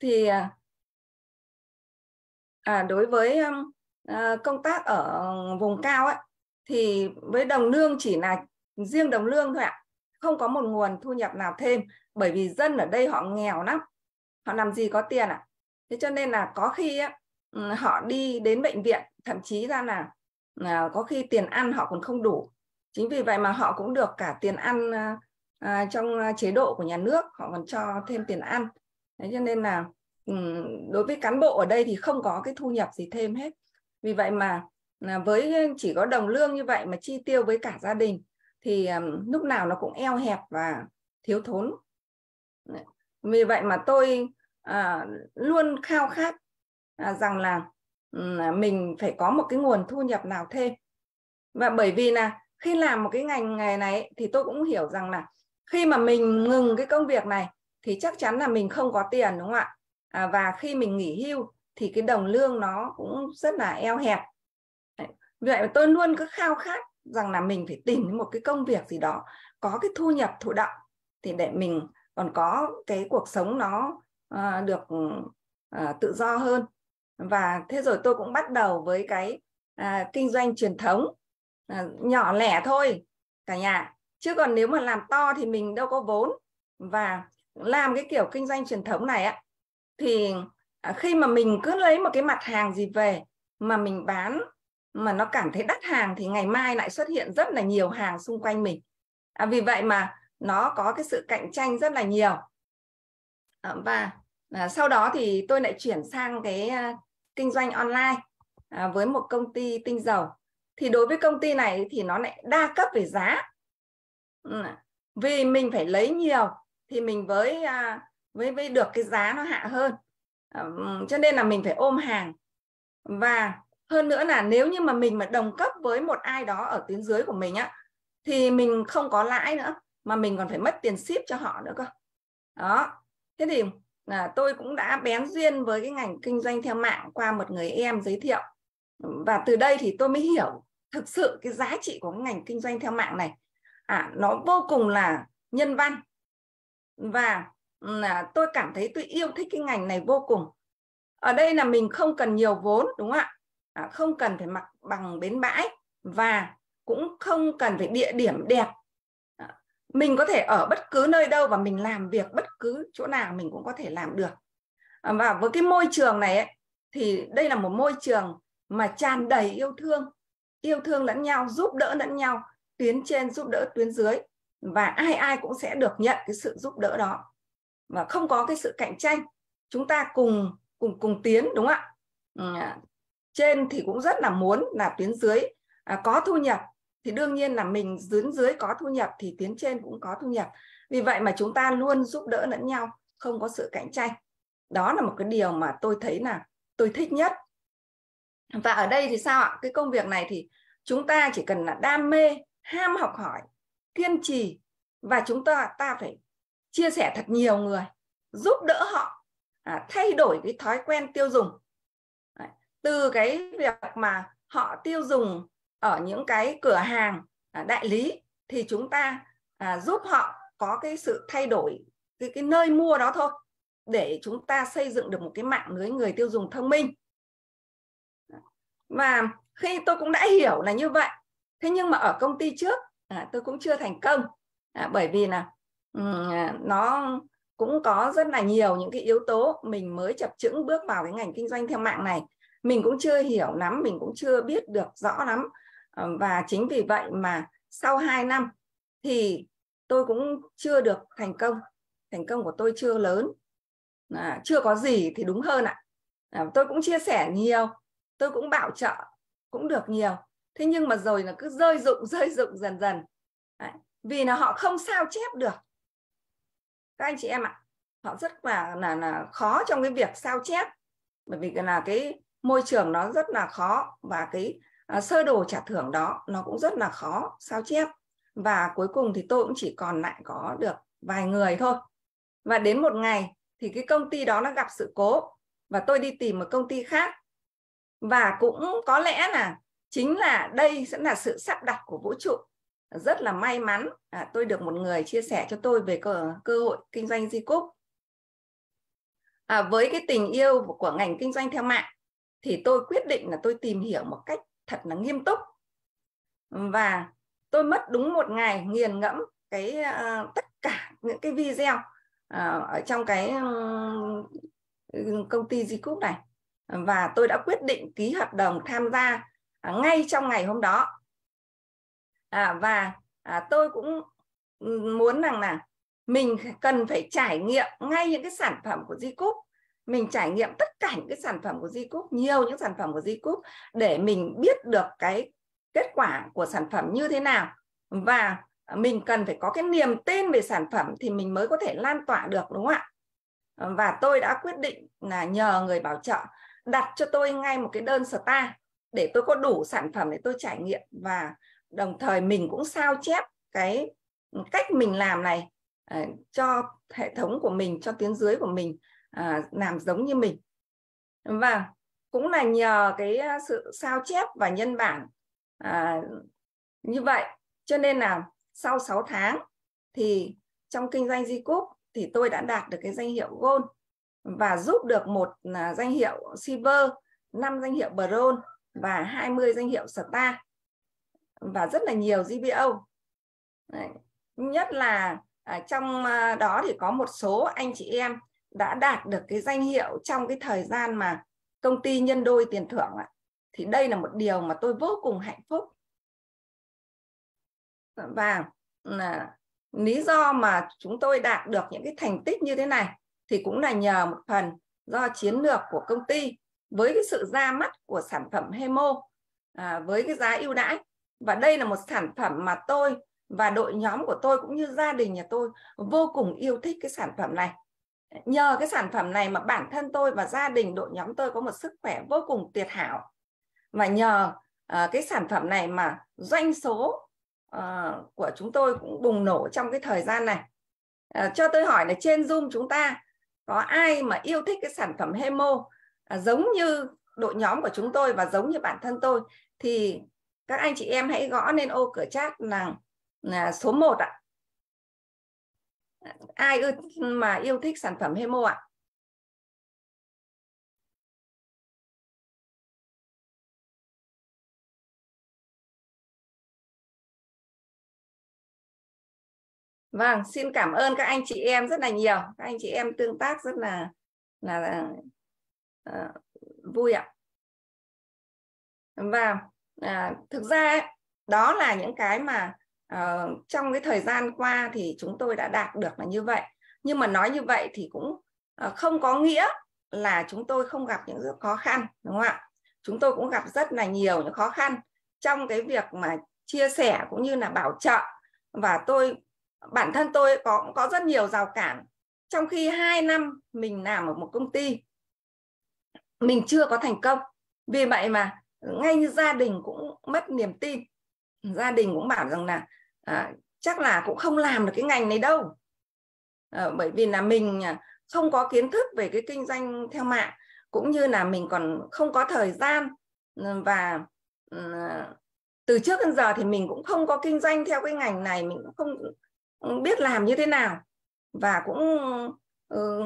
thì à, à, đối với à, công tác ở vùng cao ấy, thì với đồng lương chỉ là riêng đồng lương thôi ạ không có một nguồn thu nhập nào thêm bởi vì dân ở đây họ nghèo lắm họ làm gì có tiền ạ à? thế cho nên là có khi ấy, họ đi đến bệnh viện thậm chí ra là à, có khi tiền ăn họ còn không đủ chính vì vậy mà họ cũng được cả tiền ăn à, à trong à, chế độ của nhà nước họ còn cho thêm tiền ăn Đấy, cho nên là đối với cán bộ ở đây thì không có cái thu nhập gì thêm hết vì vậy mà à, với chỉ có đồng lương như vậy mà chi tiêu với cả gia đình thì lúc nào nó cũng eo hẹp và thiếu thốn vì vậy mà tôi à, luôn khao khát à, rằng là mình phải có một cái nguồn thu nhập nào thêm và bởi vì là khi làm một cái ngành nghề này thì tôi cũng hiểu rằng là khi mà mình ngừng cái công việc này thì chắc chắn là mình không có tiền đúng không ạ à, và khi mình nghỉ hưu thì cái đồng lương nó cũng rất là eo hẹp vì vậy tôi luôn cứ khao khát rằng là mình phải tìm một cái công việc gì đó có cái thu nhập thụ động thì để mình còn có cái cuộc sống nó à, được à, tự do hơn và thế rồi tôi cũng bắt đầu với cái à, kinh doanh truyền thống à, nhỏ lẻ thôi cả nhà chứ còn nếu mà làm to thì mình đâu có vốn và làm cái kiểu kinh doanh truyền thống này á thì à, khi mà mình cứ lấy một cái mặt hàng gì về mà mình bán mà nó cảm thấy đắt hàng thì ngày mai lại xuất hiện rất là nhiều hàng xung quanh mình à, vì vậy mà nó có cái sự cạnh tranh rất là nhiều à, và à, sau đó thì tôi lại chuyển sang cái à, kinh doanh online à, với một công ty tinh dầu thì đối với công ty này thì nó lại đa cấp về giá ừ, vì mình phải lấy nhiều thì mình với à, với với được cái giá nó hạ hơn cho nên là mình phải ôm hàng và hơn nữa là nếu như mà mình mà đồng cấp với một ai đó ở tuyến dưới của mình á thì mình không có lãi nữa mà mình còn phải mất tiền ship cho họ nữa cơ đó thế thì là tôi cũng đã bén duyên với cái ngành kinh doanh theo mạng qua một người em giới thiệu và từ đây thì tôi mới hiểu thực sự cái giá trị của cái ngành kinh doanh theo mạng này à nó vô cùng là nhân văn và là tôi cảm thấy tôi yêu thích cái ngành này vô cùng ở đây là mình không cần nhiều vốn đúng không ạ à, không cần phải mặc bằng bến bãi và cũng không cần phải địa điểm đẹp à, mình có thể ở bất cứ nơi đâu và mình làm việc bất cứ chỗ nào mình cũng có thể làm được à, và với cái môi trường này ấy, thì đây là một môi trường mà tràn đầy yêu thương yêu thương lẫn nhau giúp đỡ lẫn nhau tuyến trên giúp đỡ tuyến dưới và ai ai cũng sẽ được nhận cái sự giúp đỡ đó và không có cái sự cạnh tranh chúng ta cùng cùng cùng tiến đúng không ạ ừ, trên thì cũng rất là muốn là tuyến dưới à, có thu nhập thì đương nhiên là mình tuyến dưới có thu nhập thì tuyến trên cũng có thu nhập vì vậy mà chúng ta luôn giúp đỡ lẫn nhau không có sự cạnh tranh đó là một cái điều mà tôi thấy là tôi thích nhất và ở đây thì sao ạ cái công việc này thì chúng ta chỉ cần là đam mê ham học hỏi kiên trì và chúng ta ta phải chia sẻ thật nhiều người giúp đỡ họ à, thay đổi cái thói quen tiêu dùng Đấy. từ cái việc mà họ tiêu dùng ở những cái cửa hàng à, đại lý thì chúng ta à, giúp họ có cái sự thay đổi cái, cái nơi mua đó thôi để chúng ta xây dựng được một cái mạng lưới người tiêu dùng thông minh và khi tôi cũng đã hiểu là như vậy thế nhưng mà ở công ty trước à, tôi cũng chưa thành công à, bởi vì là à, nó cũng có rất là nhiều những cái yếu tố mình mới chập chững bước vào cái ngành kinh doanh theo mạng này mình cũng chưa hiểu lắm mình cũng chưa biết được rõ lắm và chính vì vậy mà sau 2 năm thì tôi cũng chưa được thành công thành công của tôi chưa lớn à, chưa có gì thì đúng hơn ạ à. à, tôi cũng chia sẻ nhiều tôi cũng bảo trợ cũng được nhiều thế nhưng mà rồi là cứ rơi rụng rơi rụng dần dần Đấy. vì là họ không sao chép được các anh chị em ạ họ rất là là là khó trong cái việc sao chép bởi vì là cái môi trường nó rất là khó và cái à, sơ đồ trả thưởng đó nó cũng rất là khó sao chép và cuối cùng thì tôi cũng chỉ còn lại có được vài người thôi và đến một ngày thì cái công ty đó nó gặp sự cố và tôi đi tìm một công ty khác và cũng có lẽ là chính là đây sẽ là sự sắp đặt của vũ trụ rất là may mắn à, tôi được một người chia sẻ cho tôi về cơ, cơ hội kinh doanh di cúc à, với cái tình yêu của ngành kinh doanh theo mạng thì tôi quyết định là tôi tìm hiểu một cách thật là nghiêm túc và tôi mất đúng một ngày nghiền ngẫm cái uh, tất cả những cái video uh, ở trong cái uh, công ty di cúc này và tôi đã quyết định ký hợp đồng tham gia à, ngay trong ngày hôm đó à, và à, tôi cũng ừ, muốn rằng là mình cần phải trải nghiệm ngay những cái sản phẩm của Di Cúc mình trải nghiệm tất cả những cái sản phẩm của Di Cúc nhiều những sản phẩm của Di Cúc để mình biết được cái kết quả của sản phẩm như thế nào và mình cần phải có cái niềm tin về sản phẩm thì mình mới có thể lan tỏa được đúng không ạ và tôi đã quyết định là nhờ người bảo trợ đặt cho tôi ngay một cái đơn star để tôi có đủ sản phẩm để tôi trải nghiệm và đồng thời mình cũng sao chép cái cách mình làm này à, cho hệ thống của mình cho tuyến dưới của mình à, làm giống như mình và vâng, cũng là nhờ cái à, sự sao chép và nhân bản à, như vậy cho nên là sau 6 tháng thì trong kinh doanh di cúp thì tôi đã đạt được cái danh hiệu gold và giúp được một à, danh hiệu silver năm danh hiệu bronze và 20 danh hiệu star và rất là nhiều GPO. Nhất là à, trong à, đó thì có một số anh chị em đã đạt được cái danh hiệu trong cái thời gian mà công ty nhân đôi tiền thưởng ạ. Thì đây là một điều mà tôi vô cùng hạnh phúc. Và à, lý do mà chúng tôi đạt được những cái thành tích như thế này thì cũng là nhờ một phần do chiến lược của công ty với cái sự ra mắt của sản phẩm Hemo à, với cái giá ưu đãi và đây là một sản phẩm mà tôi và đội nhóm của tôi cũng như gia đình nhà tôi vô cùng yêu thích cái sản phẩm này nhờ cái sản phẩm này mà bản thân tôi và gia đình đội nhóm tôi có một sức khỏe vô cùng tuyệt hảo và nhờ uh, cái sản phẩm này mà doanh số uh, của chúng tôi cũng bùng nổ trong cái thời gian này uh, cho tôi hỏi là trên zoom chúng ta có ai mà yêu thích cái sản phẩm hemo à, giống như đội nhóm của chúng tôi và giống như bản thân tôi thì các anh chị em hãy gõ lên ô cửa chat là, là số 1 ạ. Ai ư, mà yêu thích sản phẩm Hemo ạ? Vâng, xin cảm ơn các anh chị em rất là nhiều. Các anh chị em tương tác rất là là Ờ, vui ạ và à, thực ra đó là những cái mà à, trong cái thời gian qua thì chúng tôi đã đạt được là như vậy nhưng mà nói như vậy thì cũng à, không có nghĩa là chúng tôi không gặp những khó khăn đúng không ạ chúng tôi cũng gặp rất là nhiều những khó khăn trong cái việc mà chia sẻ cũng như là bảo trợ và tôi bản thân tôi có có rất nhiều rào cản trong khi hai năm mình làm ở một công ty mình chưa có thành công vì vậy mà ngay như gia đình cũng mất niềm tin gia đình cũng bảo rằng là à, chắc là cũng không làm được cái ngành này đâu à, bởi vì là mình à, không có kiến thức về cái kinh doanh theo mạng cũng như là mình còn không có thời gian ừ, và ừ, từ trước đến giờ thì mình cũng không có kinh doanh theo cái ngành này mình cũng không biết làm như thế nào và cũng ừ,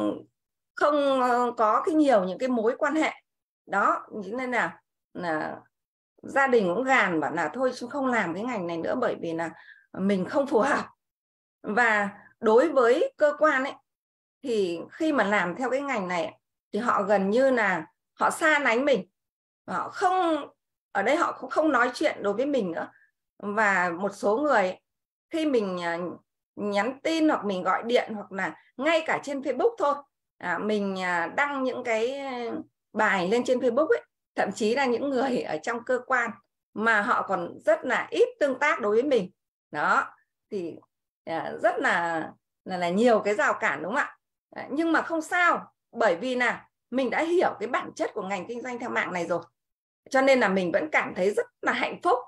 không ờ, có cái nhiều những cái mối quan hệ đó nên là là gia đình cũng gàn bảo là thôi chúng không làm cái ngành này nữa bởi vì là mình không phù hợp và đối với cơ quan ấy thì khi mà làm theo cái ngành này thì họ gần như là họ xa lánh mình họ không ở đây họ cũng không nói chuyện đối với mình nữa và một số người khi mình à, nhắn tin hoặc mình gọi điện hoặc là ngay cả trên Facebook thôi à, mình à, đăng những cái à, bài lên trên Facebook ấy thậm chí là những người ở trong cơ quan mà họ còn rất là ít tương tác đối với mình đó thì à, rất là là là nhiều cái rào cản đúng không ạ à, nhưng mà không sao bởi vì là mình đã hiểu cái bản chất của ngành kinh doanh theo mạng này rồi cho nên là mình vẫn cảm thấy rất là hạnh phúc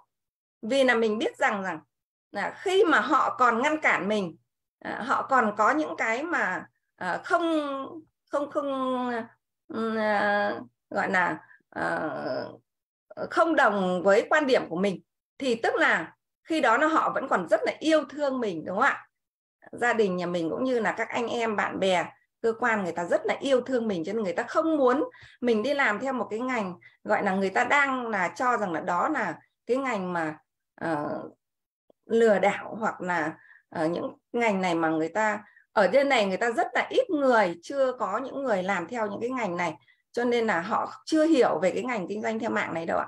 vì là mình biết rằng rằng là khi mà họ còn ngăn cản mình à, họ còn có những cái mà uh, không không không uh, gọi là uh, không đồng với quan điểm của mình thì tức là khi đó nó họ vẫn còn rất là yêu thương mình đúng không ạ gia đình nhà mình cũng như là các anh em bạn bè cơ quan người ta rất là yêu thương mình cho nên người ta không muốn mình đi làm theo một cái ngành gọi là người ta đang là cho rằng là đó là cái ngành mà uh, lừa đảo hoặc là uh, những ngành này mà người ta ở trên này người ta rất là ít người chưa có những người làm theo những cái ngành này cho nên là họ chưa hiểu về cái ngành kinh doanh theo mạng này đâu ạ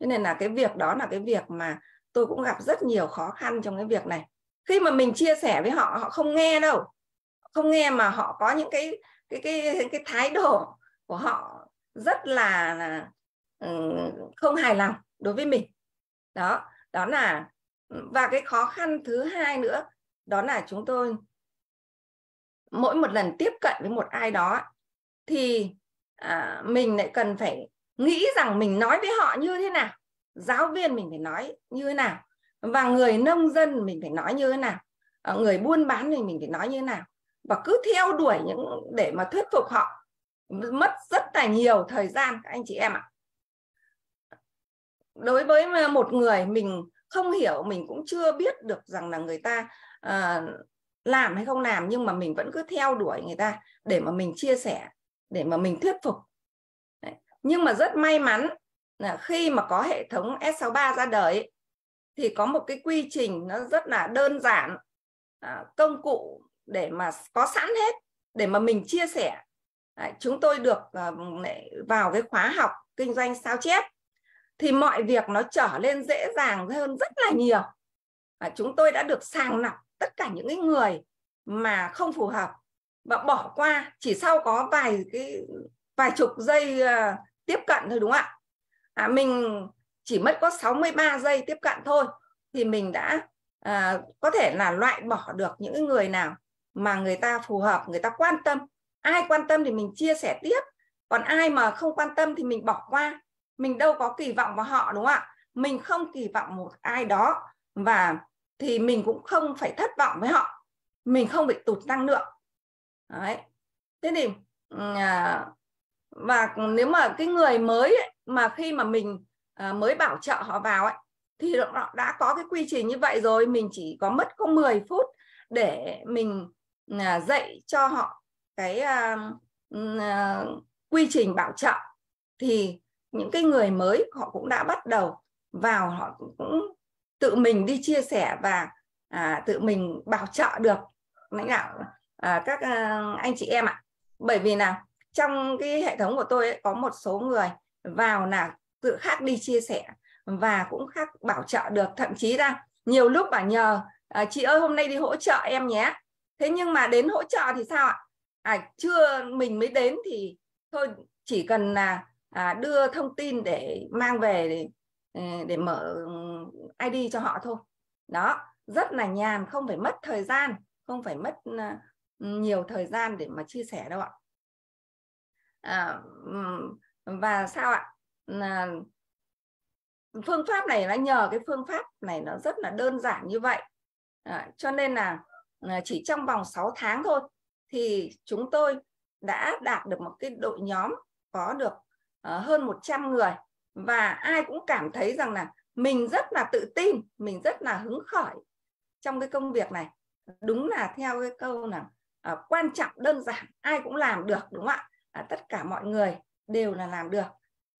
cho nên là cái việc đó là cái việc mà tôi cũng gặp rất nhiều khó khăn trong cái việc này khi mà mình chia sẻ với họ họ không nghe đâu không nghe mà họ có những cái cái cái cái thái độ của họ rất là, là ừ, không hài lòng đối với mình đó đó là và cái khó khăn thứ hai nữa đó là chúng tôi mỗi một lần tiếp cận với một ai đó thì à, mình lại cần phải nghĩ rằng mình nói với họ như thế nào giáo viên mình phải nói như thế nào và người nông dân mình phải nói như thế nào à, người buôn bán mình mình phải nói như thế nào và cứ theo đuổi những để mà thuyết phục họ mất rất là nhiều thời gian các anh chị em ạ đối với một người mình không hiểu mình cũng chưa biết được rằng là người ta à, làm hay không làm nhưng mà mình vẫn cứ theo đuổi người ta để mà mình chia sẻ để mà mình thuyết phục Đấy. nhưng mà rất may mắn là khi mà có hệ thống S63 ra đời thì có một cái quy trình nó rất là đơn giản à, công cụ để mà có sẵn hết để mà mình chia sẻ Đấy, chúng tôi được à, vào cái khóa học kinh doanh sao chép thì mọi việc nó trở lên dễ dàng hơn rất là nhiều à, chúng tôi đã được sàng lọc tất cả những cái người mà không phù hợp và bỏ qua chỉ sau có vài cái vài chục giây à, tiếp cận thôi đúng không ạ à, mình chỉ mất có 63 giây tiếp cận thôi thì mình đã à, có thể là loại bỏ được những người nào mà người ta phù hợp người ta quan tâm ai quan tâm thì mình chia sẻ tiếp còn ai mà không quan tâm thì mình bỏ qua mình đâu có kỳ vọng vào họ đúng không ạ mình không kỳ vọng một ai đó và thì mình cũng không phải thất vọng với họ mình không bị tụt năng lượng đấy thế thì à, và nếu mà cái người mới ấy, mà khi mà mình à, mới bảo trợ họ vào ấy thì họ đã có cái quy trình như vậy rồi mình chỉ có mất có 10 phút để mình à, dạy cho họ cái quy trình bảo trợ thì những cái người mới họ cũng đã bắt đầu vào họ cũng tự mình đi chia sẻ và à, tự mình bảo trợ được lãnh đạo à, các à, anh chị em ạ bởi vì là trong cái hệ thống của tôi ấy, có một số người vào là tự khác đi chia sẻ và cũng khác bảo trợ được thậm chí ra nhiều lúc bảo nhờ à, chị ơi hôm nay đi hỗ trợ em nhé thế nhưng mà đến hỗ trợ thì sao ạ à, chưa mình mới đến thì thôi chỉ cần là à, đưa thông tin để mang về để Ờ, để mở ID cho họ thôi đó rất là nhàn không phải mất thời gian không phải mất ờ, nhiều thời gian để mà chia sẻ đâu ạ à, và sao ạ à, phương pháp này nó nhờ cái phương pháp này nó rất là đơn giản như vậy à, cho nên là chỉ trong vòng 6 tháng thôi thì chúng tôi đã đạt được một cái đội nhóm có được hơn 100 người và ai cũng cảm thấy rằng là mình rất là tự tin mình rất là hứng khởi trong cái công việc này đúng là theo cái câu là uh, quan trọng đơn giản ai cũng làm được đúng không ạ à, tất cả mọi người đều là làm được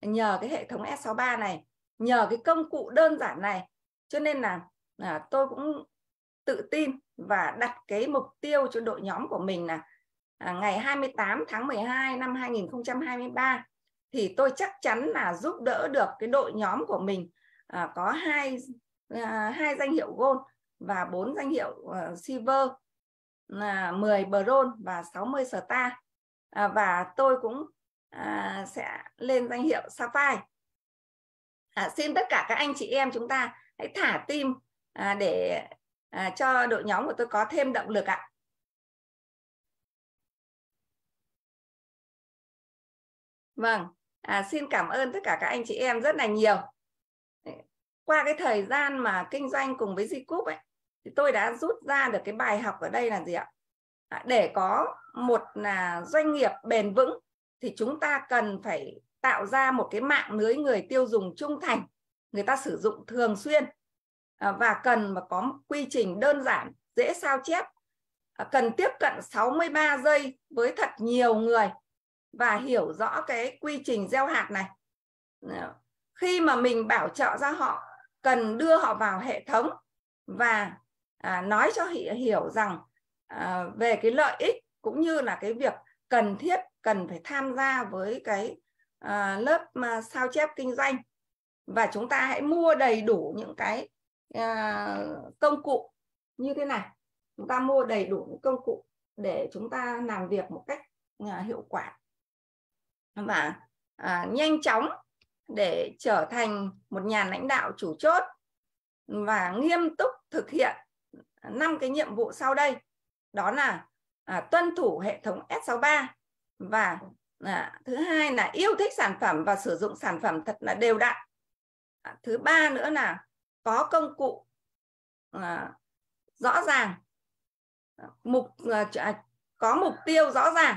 nhờ cái hệ thống S63 này nhờ cái công cụ đơn giản này cho nên là à, tôi cũng tự tin và đặt cái mục tiêu cho đội nhóm của mình là à, ngày 28 tháng 12 năm 2023 thì tôi chắc chắn là giúp đỡ được cái đội nhóm của mình à, có hai à, hai danh hiệu gold và bốn danh hiệu uh, silver là 10 bronze và 60 star à, và tôi cũng à, sẽ lên danh hiệu sapphire à, xin tất cả các anh chị em chúng ta hãy thả tim à, để à, cho đội nhóm của tôi có thêm động lực ạ vâng à, xin cảm ơn tất cả các anh chị em rất là nhiều qua cái thời gian mà kinh doanh cùng với di Zicup ấy thì tôi đã rút ra được cái bài học ở đây là gì ạ à, để có một là doanh nghiệp bền vững thì chúng ta cần phải tạo ra một cái mạng lưới người tiêu dùng trung thành người ta sử dụng thường xuyên à, và cần mà có một quy trình đơn giản dễ sao chép à, cần tiếp cận 63 giây với thật nhiều người và hiểu rõ cái quy trình gieo hạt này khi mà mình bảo trợ ra họ cần đưa họ vào hệ thống và à, nói cho họ hiểu rằng à, về cái lợi ích cũng như là cái việc cần thiết cần phải tham gia với cái à, lớp mà sao chép kinh doanh và chúng ta hãy mua đầy đủ những cái à, công cụ như thế này chúng ta mua đầy đủ những công cụ để chúng ta làm việc một cách à, hiệu quả và à, nhanh chóng để trở thành một nhà lãnh đạo chủ chốt và nghiêm túc thực hiện năm cái nhiệm vụ sau đây đó là à, tuân thủ hệ thống S63 và à, thứ hai là yêu thích sản phẩm và sử dụng sản phẩm thật là đều đặn à, thứ ba nữa là có công cụ à, rõ ràng mục à, à có mục tiêu rõ ràng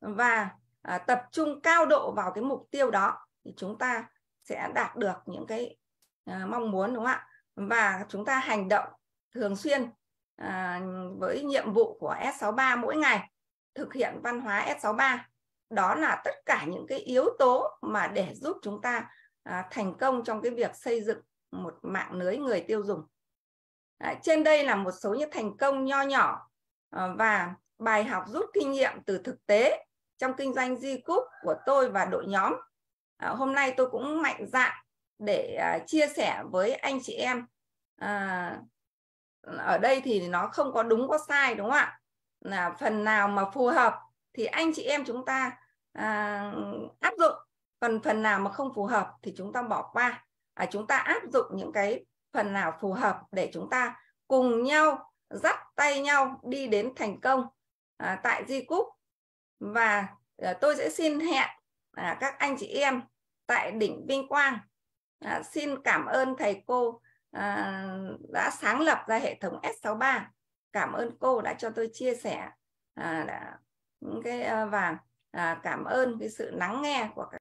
và à, tập trung cao độ vào cái mục tiêu đó thì chúng ta sẽ đạt được những cái à, mong muốn đúng không ạ và chúng ta hành động thường xuyên à, với nhiệm vụ của S63 mỗi ngày thực hiện văn hóa S63 đó là tất cả những cái yếu tố mà để giúp chúng ta à, thành công trong cái việc xây dựng một mạng lưới người tiêu dùng à, trên đây là một số những thành công nho nhỏ à, và bài học rút kinh nghiệm từ thực tế trong kinh doanh di cúc của tôi và đội nhóm. À, hôm nay tôi cũng mạnh dạn để à, chia sẻ với anh chị em. À, ở đây thì nó không có đúng có sai đúng không ạ? Là phần nào mà phù hợp thì anh chị em chúng ta à, áp dụng, còn phần nào mà không phù hợp thì chúng ta bỏ qua. À, chúng ta áp dụng những cái phần nào phù hợp để chúng ta cùng nhau dắt tay nhau đi đến thành công à, tại Di Cúc và ờ, tôi sẽ xin hẹn à, các anh chị em tại đỉnh Vinh Quang. À, xin cảm ơn thầy cô à, đã sáng lập ra hệ thống S63. Cảm ơn cô đã cho tôi chia sẻ đã, cái ờ, và cảm ơn cái sự lắng nghe của các